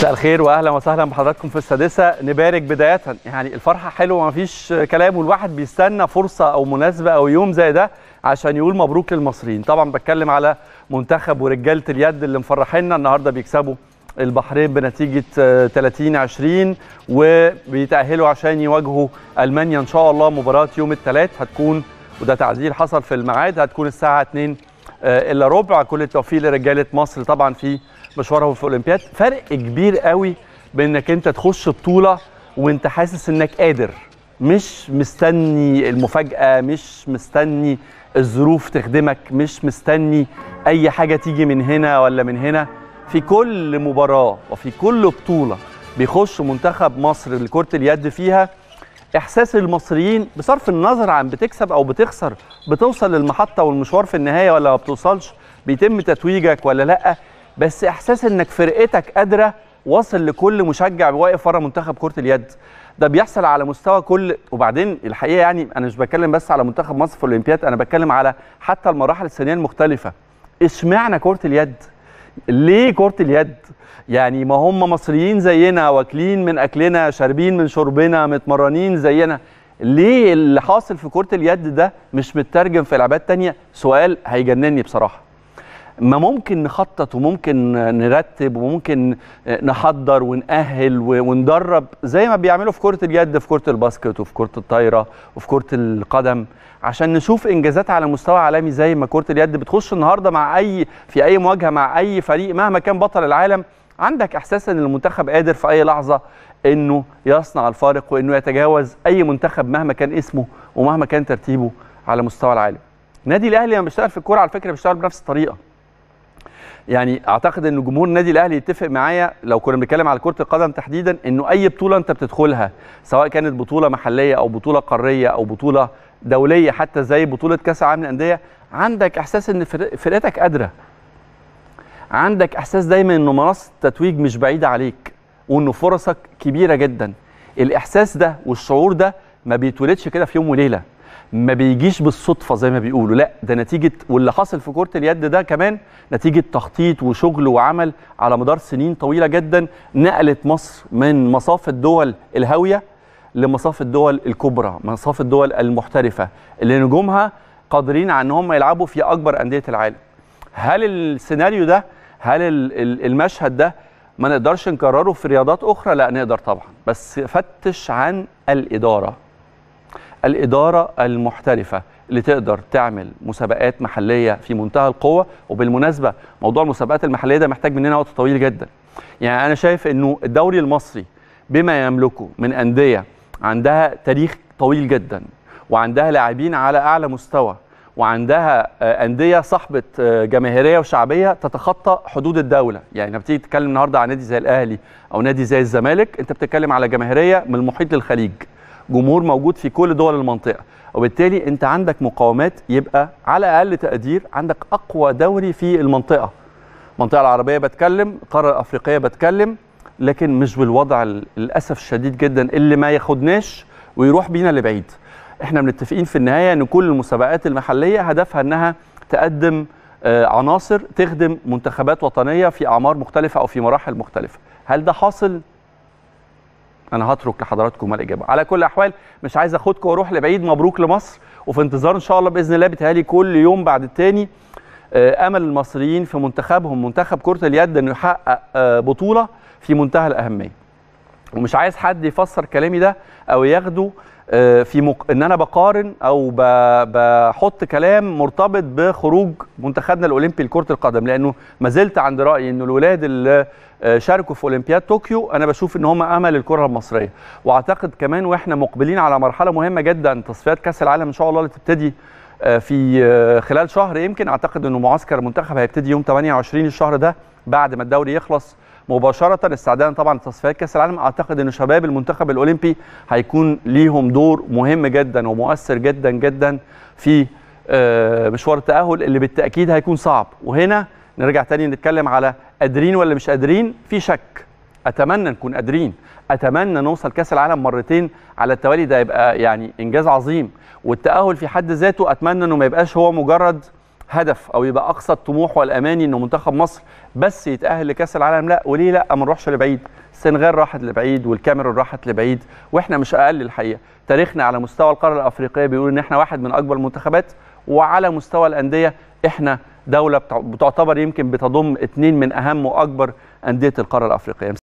مساء الخير واهلا وسهلا بحضراتكم في السادسه نبارك بدايه يعني الفرحه حلوه مفيش كلام والواحد بيستنى فرصه او مناسبه او يوم زي ده عشان يقول مبروك للمصريين طبعا بتكلم على منتخب ورجاله اليد اللي مفرحينا النهارده بيكسبوا البحرين بنتيجه 30 20 وبيتاهلوا عشان يواجهوا المانيا ان شاء الله مباراه يوم الثلاث هتكون وده تعديل حصل في الميعاد هتكون الساعه 2 آه، الا ربع كل التوفيق لرجاله مصر طبعا في مشوارهم في الاولمبياد فرق كبير قوي بانك انت تخش بطوله وانت حاسس انك قادر مش مستني المفاجاه مش مستني الظروف تخدمك مش مستني اي حاجه تيجي من هنا ولا من هنا في كل مباراه وفي كل بطوله بيخش منتخب مصر لكره اليد فيها احساس المصريين بصرف النظر عن بتكسب او بتخسر بتوصل للمحطه والمشوار في النهايه ولا ما بتوصلش بيتم تتويجك ولا لا بس احساس انك فرقتك قادره واصل لكل مشجع واقف ورا منتخب كره اليد ده بيحصل على مستوى كل وبعدين الحقيقه يعني انا مش بتكلم بس على منتخب مصر في الاولمبياد انا بتكلم على حتى المراحل السنيه المختلفه اشمعنى كره اليد ليه كره اليد يعني ما هم مصريين زينا واكلين من اكلنا شاربين من شربنا متمرنين زينا ليه اللي حاصل في كره اليد ده مش مترجم في لعبات تانية سؤال هيجنني بصراحه ما ممكن نخطط وممكن نرتب وممكن نحضر ونأهل وندرب زي ما بيعملوا في كرة اليد في كرة الباسكت وفي كرة الطايرة وفي كرة القدم عشان نشوف انجازات على مستوى عالمي زي ما كرة اليد بتخش النهارده مع اي في اي مواجهة مع اي فريق مهما كان بطل العالم عندك احساس ان المنتخب قادر في اي لحظه انه يصنع الفارق وانه يتجاوز اي منتخب مهما كان اسمه ومهما كان ترتيبه على مستوى العالم. النادي الاهلي لما بيشتغل في الكوره على فكره بيشتغل بنفس الطريقه. يعني اعتقد ان جمهور النادي الاهلي يتفق معايا لو كنا بنتكلم على كره القدم تحديدا انه اي بطوله انت بتدخلها سواء كانت بطوله محليه او بطوله قاريه او بطوله دوليه حتى زي بطوله كاس العالم للانديه عندك احساس ان فرقتك قادره عندك احساس دايما انه منصه التتويج مش بعيده عليك وانه فرصك كبيره جدا الاحساس ده والشعور ده ما بيتولدش كده في يوم وليله ما بيجيش بالصدفه زي ما بيقولوا لا ده نتيجه واللي حصل في كره اليد ده كمان نتيجه تخطيط وشغل وعمل على مدار سنين طويله جدا نقلت مصر من مصاف الدول الهاويه لمصاف الدول الكبرى مصاف الدول المحترفه اللي نجومها قادرين على ان هم يلعبوا في اكبر انديه العالم هل السيناريو ده هل المشهد ده ما نقدرش نكرره في رياضات اخرى لا نقدر طبعا بس فتش عن الاداره الإدارة المحترفة اللي تقدر تعمل مسابقات محلية في منتهى القوة وبالمناسبة موضوع المسابقات المحلية ده محتاج مننا وقت طويل جدا يعني أنا شايف أنه الدوري المصري بما يملكه من أندية عندها تاريخ طويل جدا وعندها لاعبين على أعلى مستوى وعندها آه، أندية صاحبة آه، جماهيرية وشعبية تتخطى حدود الدولة يعني لما بتيجي تتكلم النهاردة عن نادي زي الأهلي أو نادي زي الزمالك أنت بتتكلم على جماهيرية من المحيط للخليج جمهور موجود في كل دول المنطقه وبالتالي انت عندك مقاومات يبقى على اقل تقدير عندك اقوى دوري في المنطقه المنطقه العربيه بتكلم القاره الافريقيه بتكلم لكن مش بالوضع للاسف الشديد جدا اللي ما ياخدناش ويروح بينا لبعيد احنا متفقين في النهايه ان كل المسابقات المحليه هدفها انها تقدم آه، عناصر تخدم منتخبات وطنيه في اعمار مختلفه او في مراحل مختلفه هل ده حاصل انا هترك لحضراتكم الاجابه على كل الاحوال مش عايز اخدكم واروح لبعيد مبروك لمصر وفي انتظار ان شاء الله باذن الله بتهالي كل يوم بعد التاني آه، امل المصريين في منتخبهم منتخب كره اليد انه يحقق آه، بطوله في منتهى الاهميه ومش عايز حد يفسر كلامي ده او ياخده آه، في مق... ان انا بقارن او ب... بحط كلام مرتبط بخروج منتخبنا الاولمبي لكره القدم لانه ما زلت عند رايي ان الولاد اللي آه، شاركوا في اولمبياد طوكيو انا بشوف ان هم امل الكره المصريه واعتقد كمان واحنا مقبلين على مرحله مهمه جدا تصفيات كاس العالم ان شاء الله اللي تبتدي آه، في خلال شهر يمكن اعتقد انه معسكر المنتخب هيبتدي يوم 28 الشهر ده بعد ما الدوري يخلص مباشره استعدادا طبعا لتصفيات كاس العالم اعتقد ان شباب المنتخب الاولمبي هيكون ليهم دور مهم جدا ومؤثر جدا جدا في آه، مشوار التاهل اللي بالتاكيد هيكون صعب وهنا نرجع تاني نتكلم على قادرين ولا مش قادرين في شك اتمنى نكون قادرين اتمنى نوصل كاس العالم مرتين على التوالي ده يبقى يعني انجاز عظيم والتاهل في حد ذاته اتمنى انه ما يبقاش هو مجرد هدف او يبقى اقصى الطموح والاماني ان منتخب مصر بس يتاهل لكاس العالم لا وليه لا ما نروحش لبعيد السنغال راحت لبعيد والكاميرون راحت لبعيد واحنا مش اقل الحقيقه تاريخنا على مستوى القاره الافريقيه بيقول ان احنا واحد من اكبر المنتخبات وعلى مستوى الانديه احنا دوله بتعتبر يمكن بتضم اثنين من اهم واكبر انديه القاره الافريقيه